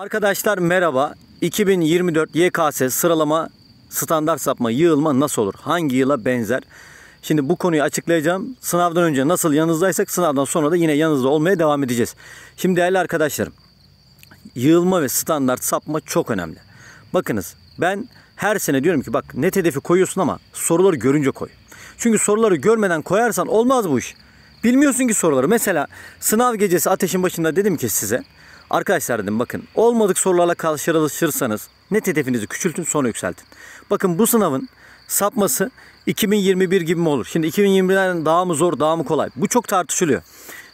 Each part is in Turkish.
Arkadaşlar merhaba. 2024 YKS sıralama standart sapma yığılma nasıl olur? Hangi yıla benzer? Şimdi bu konuyu açıklayacağım. Sınavdan önce nasıl yanınızdaysak sınavdan sonra da yine yanınızda olmaya devam edeceğiz. Şimdi değerli arkadaşlarım yığılma ve standart sapma çok önemli. Bakınız ben her sene diyorum ki bak net hedefi koyuyorsun ama soruları görünce koy. Çünkü soruları görmeden koyarsan olmaz bu iş. Bilmiyorsun ki soruları. Mesela sınav gecesi ateşin başında dedim ki size Arkadaşlar dedim bakın olmadık sorularla karşılaşırsanız net hedefinizi küçültün sonra yükseltin. Bakın bu sınavın sapması 2021 gibi mi olur? Şimdi 2020'den daha mı zor daha mı kolay? Bu çok tartışılıyor.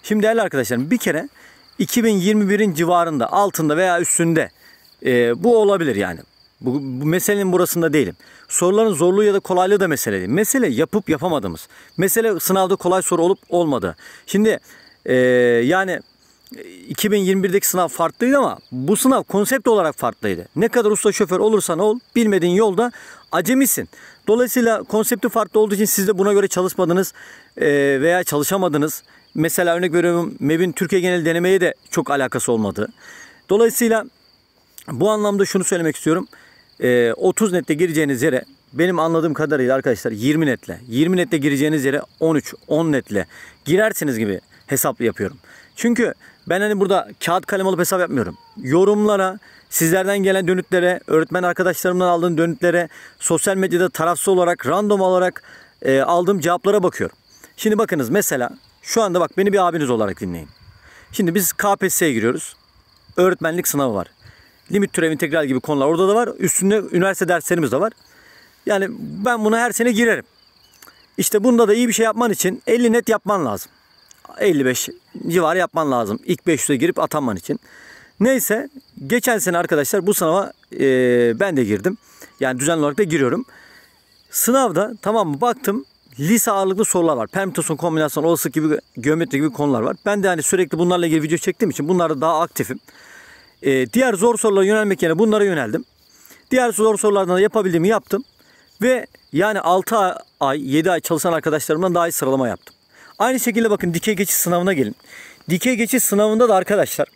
Şimdi değerli arkadaşlarım bir kere 2021'in civarında altında veya üstünde e, bu olabilir yani. Bu, bu meselenin burasında değilim. Soruların zorluğu ya da kolaylığı da mesele değil. Mesele yapıp yapamadığımız. Mesele sınavda kolay soru olup olmadı. Şimdi e, yani 2021'deki e, sınav farklıydı ama bu sınav konsept olarak farklıydı. Ne kadar usta şoför olursan ol bilmediğin yolda acemisin. Dolayısıyla konsepti farklı olduğu için siz de buna göre çalışmadınız e, veya çalışamadınız. Mesela örnek veriyorum MEB'in Türkiye genel denemeye de çok alakası olmadı. Dolayısıyla bu anlamda şunu söylemek istiyorum. 30 e, nette gireceğiniz yere benim anladığım kadarıyla arkadaşlar 20 netle 20 netle gireceğiniz yere 13 10 netle girersiniz gibi hesap yapıyorum. Çünkü ben hani burada kağıt kalem alıp hesap yapmıyorum. Yorumlara, sizlerden gelen dönütlere, öğretmen arkadaşlarımdan aldığım dönütlere, sosyal medyada tarafsız olarak, random olarak e, aldığım cevaplara bakıyorum. Şimdi bakınız mesela şu anda bak beni bir abiniz olarak dinleyin. Şimdi biz KPSS'ye giriyoruz. Öğretmenlik sınavı var. Limit türev integral gibi konular orada da var. Üstünde üniversite derslerimiz de var. Yani ben buna her sene girerim. İşte bunda da iyi bir şey yapman için 50 net yapman lazım. 55 civarı yapman lazım. İlk 500'e girip atanman için. Neyse geçen sene arkadaşlar bu sınava e, ben de girdim. Yani düzenli olarak da giriyorum. Sınavda tamam mı baktım lise ağırlıklı sorular var. Permütasyon, kombinasyon, olası gibi geometri gibi konular var. Ben de hani sürekli bunlarla ilgili video çektiğim için bunlarda daha aktifim. E, diğer zor sorulara yönelmek yerine bunlara yöneldim. Diğer zor sorulardan da yapabildiğimi yaptım. Ve yani 6 ay, 7 ay çalışan arkadaşlarımdan daha iyi sıralama yaptım. Aynı şekilde bakın dikey geçiş sınavına gelin. Dikey geçiş sınavında da arkadaşlar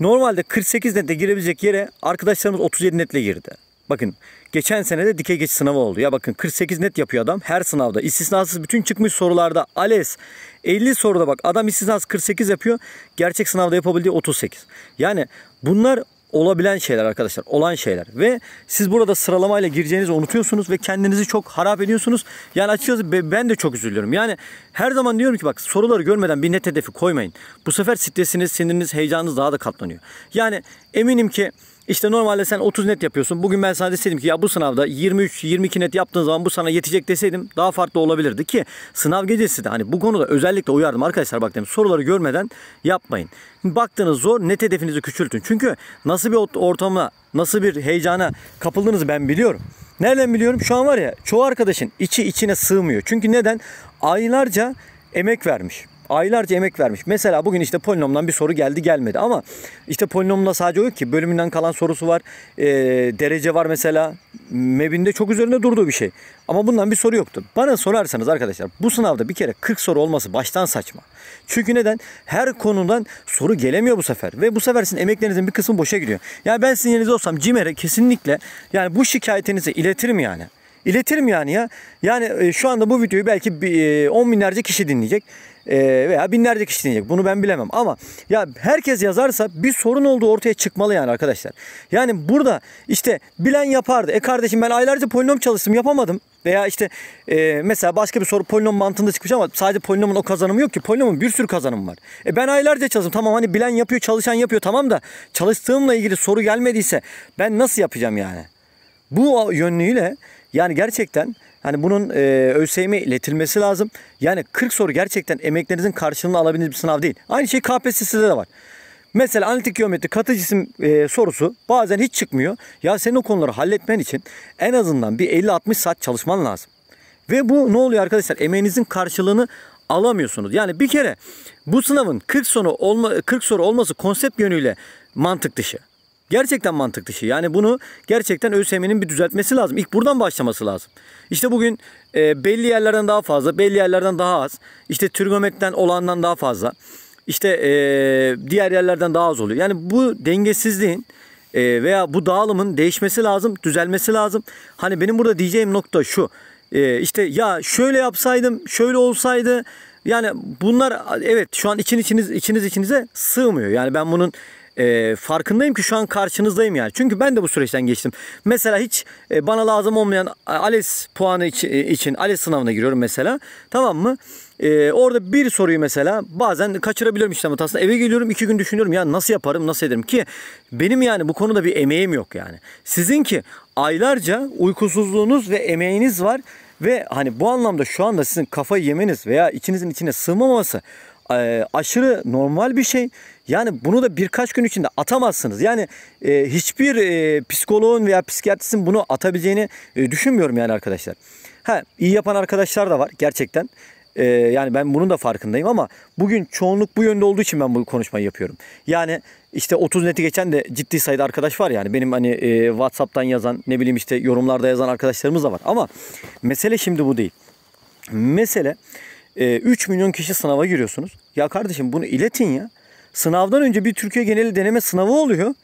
normalde 48 netle girebilecek yere arkadaşlarımız 37 netle girdi. Bakın geçen sene de dikey geçiş sınavı oldu. Ya bakın 48 net yapıyor adam her sınavda. İstisnasız bütün çıkmış sorularda ALES 50 soruda bak adam istisnasız 48 yapıyor. Gerçek sınavda yapabildiği 38. Yani bunlar olabilen şeyler arkadaşlar. Olan şeyler. Ve siz burada sıralamayla gireceğinizi unutuyorsunuz ve kendinizi çok harap ediyorsunuz. Yani açıkçası ben de çok üzülüyorum. Yani her zaman diyorum ki bak soruları görmeden bir net hedefi koymayın. Bu sefer stresiniz, siniriniz, heyecanınız daha da katlanıyor. Yani eminim ki işte normalde sen 30 net yapıyorsun. Bugün ben sana deseydim ki ya bu sınavda 23-22 net yaptığın zaman bu sana yetecek deseydim daha farklı olabilirdi ki sınav gecesi de hani bu konuda özellikle uyardım arkadaşlar bak dedim soruları görmeden yapmayın. Baktığınız zor net hedefinizi küçültün. Çünkü nasıl bir ortama nasıl bir heyecana kapıldığınızı ben biliyorum. Nereden biliyorum? Şu an var ya çoğu arkadaşın içi içine sığmıyor. Çünkü neden? Aylarca emek vermiş aylarca emek vermiş. Mesela bugün işte polinomdan bir soru geldi gelmedi ama işte polinomda sadece o ki bölümünden kalan sorusu var. E, derece var mesela. MEB'inde çok üzerinde durduğu bir şey. Ama bundan bir soru yoktu. Bana sorarsanız arkadaşlar bu sınavda bir kere 40 soru olması baştan saçma. Çünkü neden? Her konudan soru gelemiyor bu sefer. Ve bu sefer sizin emeklerinizin bir kısmı boşa gidiyor. Yani ben sizin yerinizde olsam CİMER'e kesinlikle yani bu şikayetinizi iletirim yani. İletirim yani ya. Yani e, şu anda bu videoyu belki 10 e, binlerce kişi dinleyecek e, veya binlerce kişi dinleyecek. Bunu ben bilemem ama ya herkes yazarsa bir sorun olduğu ortaya çıkmalı yani arkadaşlar. Yani burada işte bilen yapardı. E kardeşim ben aylarca polinom çalıştım yapamadım. Veya işte e, mesela başka bir soru polinom mantığında çıkmış ama sadece polinomun o kazanımı yok ki. Polinomun bir sürü kazanımı var. E ben aylarca çalıştım. Tamam hani bilen yapıyor, çalışan yapıyor tamam da çalıştığımla ilgili soru gelmediyse ben nasıl yapacağım yani? Bu yönlüyle yani gerçekten hani bunun e, ÖSYM'e iletilmesi lazım. Yani 40 soru gerçekten emeklerinizin karşılığını alabildiğiniz bir sınav değil. Aynı şey KPSS'de de var. Mesela analitik geometri katı cisim e, sorusu bazen hiç çıkmıyor. Ya senin o konuları halletmen için en azından bir 50-60 saat çalışman lazım. Ve bu ne oluyor arkadaşlar? Emeğinizin karşılığını alamıyorsunuz. Yani bir kere bu sınavın 40 soru olma 40 soru olması konsept yönüyle mantık dışı. Gerçekten mantıklı şey Yani bunu gerçekten ÖSYM'nin bir düzeltmesi lazım. İlk buradan başlaması lazım. İşte bugün e, belli yerlerden daha fazla, belli yerlerden daha az. İşte trigonometriden olandan daha fazla. İşte e, diğer yerlerden daha az oluyor. Yani bu dengesizliğin e, veya bu dağılımın değişmesi lazım, düzelmesi lazım. Hani benim burada diyeceğim nokta şu. E, işte ya şöyle yapsaydım, şöyle olsaydı. Yani bunlar evet şu an için içiniz içiniz içinize sığmıyor. Yani ben bunun e, farkındayım ki şu an karşınızdayım yani. Çünkü ben de bu süreçten geçtim. Mesela hiç e, bana lazım olmayan ALES puanı için ALES sınavına giriyorum mesela. Tamam mı? Ee, orada bir soruyu mesela bazen kaçırabiliyorum işlem hatasını. Eve geliyorum iki gün düşünüyorum ya nasıl yaparım nasıl ederim ki benim yani bu konuda bir emeğim yok yani. Sizin ki aylarca uykusuzluğunuz ve emeğiniz var ve hani bu anlamda şu anda sizin kafayı yemeniz veya içinizin içine sığmaması e, aşırı normal bir şey. Yani bunu da birkaç gün içinde atamazsınız. Yani e, hiçbir e, psikoloğun veya psikiyatristin bunu atabileceğini e, düşünmüyorum yani arkadaşlar. Ha, iyi yapan arkadaşlar da var gerçekten. E, yani ben bunun da farkındayım ama bugün çoğunluk bu yönde olduğu için ben bu konuşmayı yapıyorum. Yani işte 30 neti geçen de ciddi sayıda arkadaş var yani. Benim hani e, Whatsapp'tan yazan ne bileyim işte yorumlarda yazan arkadaşlarımız da var. Ama mesele şimdi bu değil. Mesele e, 3 milyon kişi sınava giriyorsunuz. Ya kardeşim bunu iletin ya. Sınavdan önce bir Türkiye geneli deneme sınavı oluyor.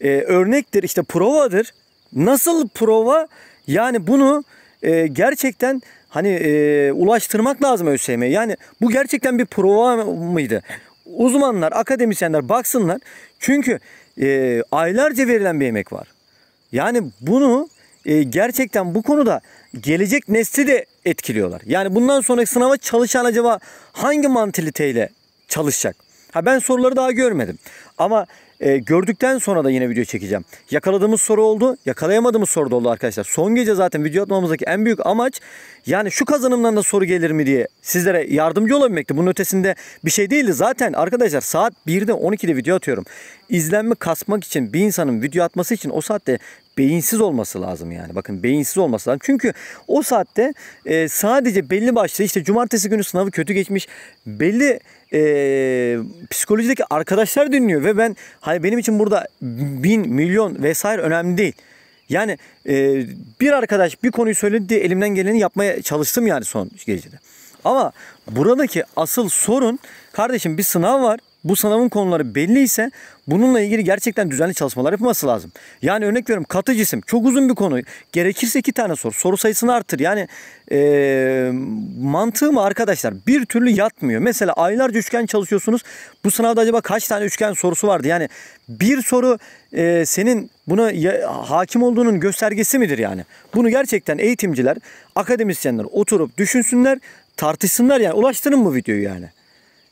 Ee, örnektir işte provadır. Nasıl prova? Yani bunu e, gerçekten hani e, ulaştırmak lazım ÖSYM'ye. Yani bu gerçekten bir prova mıydı? Uzmanlar, akademisyenler baksınlar. Çünkü e, aylarca verilen bir emek var. Yani bunu e, gerçekten bu konuda gelecek nesli de etkiliyorlar. Yani bundan sonraki sınava çalışan acaba hangi mantiliteyle çalışacak? Ha ben soruları daha görmedim. Ama e, gördükten sonra da yine video çekeceğim. Yakaladığımız soru oldu. Yakalayamadığımız soru da oldu arkadaşlar. Son gece zaten video atmamızdaki en büyük amaç yani şu kazanımdan da soru gelir mi diye sizlere yardımcı olabilmekti. Bunun ötesinde bir şey değildi. Zaten arkadaşlar saat 1'de 12'de video atıyorum. İzlenme kasmak için bir insanın video atması için o saatte beyinsiz olması lazım yani. Bakın beyinsiz olması lazım. Çünkü o saatte e, sadece belli başlı işte cumartesi günü sınavı kötü geçmiş belli e, psikolojideki arkadaşlar dinliyor ve ben hani benim için burada bin, milyon vesaire önemli değil. Yani e, bir arkadaş bir konuyu söyledi elimden geleni yapmaya çalıştım yani son gecede. Ama buradaki asıl sorun kardeşim bir sınav var bu sınavın konuları belli ise bununla ilgili gerçekten düzenli çalışmalar yapılması lazım. Yani örnek veriyorum katı cisim çok uzun bir konu. Gerekirse iki tane soru. Soru sayısını artır. Yani mantığı mı arkadaşlar bir türlü yatmıyor. Mesela aylarca üçgen çalışıyorsunuz. Bu sınavda acaba kaç tane üçgen sorusu vardı? Yani bir soru e, senin buna ya, hakim olduğunun göstergesi midir yani? Bunu gerçekten eğitimciler, akademisyenler oturup düşünsünler, tartışsınlar yani. Ulaştırın bu videoyu yani.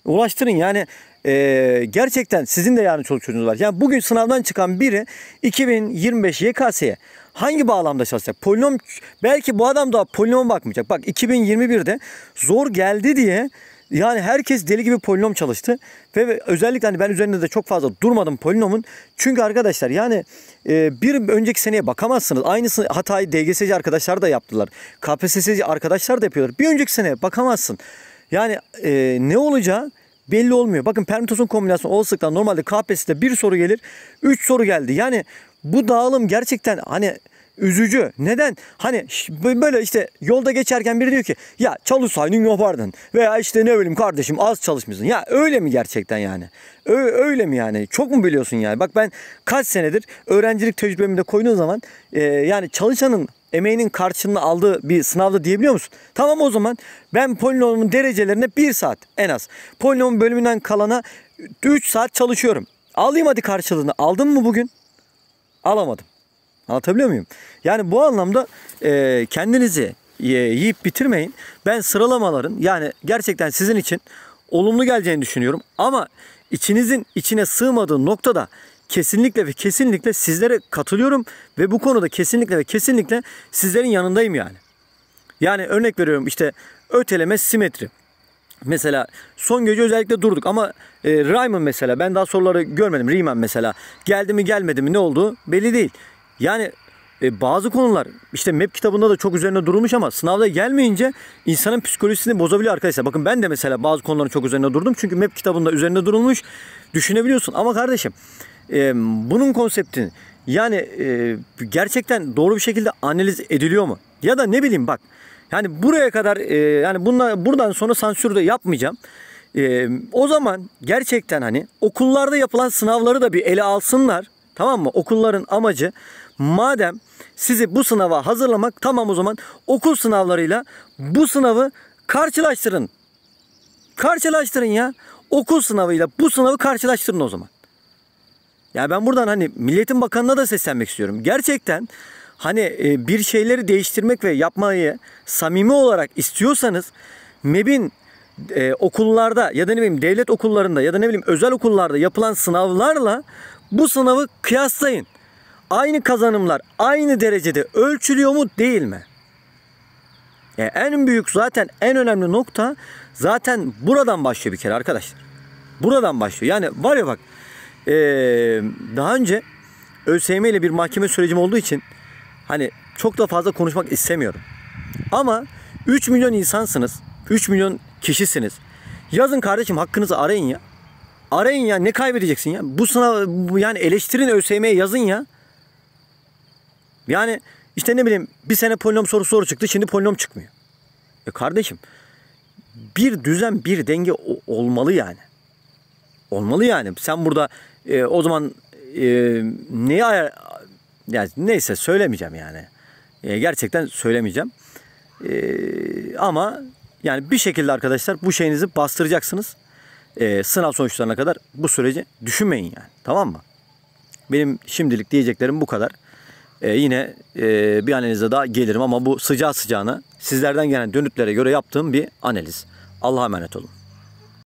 Ulaştırın yani e, gerçekten sizin de yarın çoluk çocuğunuz var. Yani bugün sınavdan çıkan biri 2025 YKS'ye hangi bağlamda çalışacak? Polinom belki bu adam da polinom bakmayacak. Bak 2021'de zor geldi diye yani herkes deli gibi polinom çalıştı ve özellikle hani ben üzerinde de çok fazla durmadım polinomun. Çünkü arkadaşlar yani e, bir önceki seneye bakamazsınız. Aynısını hatayı DGS'ci arkadaşlar da yaptılar. KPSS'ci arkadaşlar da yapıyorlar. Bir önceki seneye bakamazsın. Yani e, ne olacağı belli olmuyor. Bakın permütasyon kombinasyonu olasılıktan normalde KPSS'de bir soru gelir. 3 soru geldi. Yani bu dağılım gerçekten hani üzücü. Neden? Hani böyle işte yolda geçerken biri diyor ki ya çalışsaydın yapardın veya işte ne bileyim kardeşim az çalışmışsın. Ya öyle mi gerçekten yani? Ö- öyle mi yani? Çok mu biliyorsun yani? Bak ben kaç senedir öğrencilik tecrübemde koyduğum zaman e, yani çalışanın emeğinin karşılığını aldığı bir sınavda diyebiliyor musun? Tamam o zaman ben polinomun derecelerine 1 saat en az. polinomun bölümünden kalana 3 saat çalışıyorum. Alayım hadi karşılığını. Aldın mı bugün? Alamadım. Anlatabiliyor muyum? Yani bu anlamda e, kendinizi yiyip bitirmeyin. Ben sıralamaların yani gerçekten sizin için olumlu geleceğini düşünüyorum. Ama içinizin içine sığmadığı noktada kesinlikle ve kesinlikle sizlere katılıyorum ve bu konuda kesinlikle ve kesinlikle sizlerin yanındayım yani. Yani örnek veriyorum işte öteleme simetri. Mesela son gece özellikle durduk ama e, Rayman mesela ben daha soruları görmedim. Riemann mesela geldi mi gelmedi mi ne oldu belli değil. Yani e, bazı konular işte map kitabında da çok üzerine durulmuş ama sınavda gelmeyince insanın psikolojisini bozabiliyor arkadaşlar. Bakın ben de mesela bazı konuların çok üzerine durdum çünkü map kitabında üzerine durulmuş düşünebiliyorsun ama kardeşim e, bunun konseptini yani e, gerçekten doğru bir şekilde analiz ediliyor mu? Ya da ne bileyim bak yani buraya kadar e, yani bunla, buradan sonra sansür de yapmayacağım. E, o zaman gerçekten hani okullarda yapılan sınavları da bir ele alsınlar. Tamam mı? Okulların amacı madem sizi bu sınava hazırlamak tamam o zaman okul sınavlarıyla bu sınavı karşılaştırın. Karşılaştırın ya. Okul sınavıyla bu sınavı karşılaştırın o zaman. Yani ben buradan hani milletin bakanına da seslenmek istiyorum. Gerçekten hani e, bir şeyleri değiştirmek ve yapmayı samimi olarak istiyorsanız MEB'in e, okullarda ya da ne bileyim devlet okullarında ya da ne bileyim özel okullarda yapılan sınavlarla bu sınavı kıyaslayın. Aynı kazanımlar aynı derecede ölçülüyor mu değil mi? Yani e, en büyük zaten en önemli nokta zaten buradan başlıyor bir kere arkadaşlar. Buradan başlıyor. Yani var ya bak e, daha önce ÖSYM ile bir mahkeme sürecim olduğu için hani çok da fazla konuşmak istemiyorum. Ama 3 milyon insansınız. 3 milyon kişisiniz. Yazın kardeşim hakkınızı arayın ya. Arayın ya ne kaybedeceksin ya? Bu sınav yani eleştirin ÖSYM'ye yazın ya. Yani işte ne bileyim bir sene polinom soru soru çıktı şimdi polinom çıkmıyor. E kardeşim bir düzen bir denge olmalı yani. Olmalı yani. Sen burada e, o zaman e, niye yani neyse söylemeyeceğim yani. E, gerçekten söylemeyeceğim. E, ama yani bir şekilde arkadaşlar bu şeyinizi bastıracaksınız. E, sınav sonuçlarına kadar bu süreci düşünmeyin yani. Tamam mı? Benim şimdilik diyeceklerim bu kadar. E, yine e, bir analize daha gelirim ama bu sıcağı sıcağına sizlerden gelen dönütlere göre yaptığım bir analiz. Allah'a emanet olun.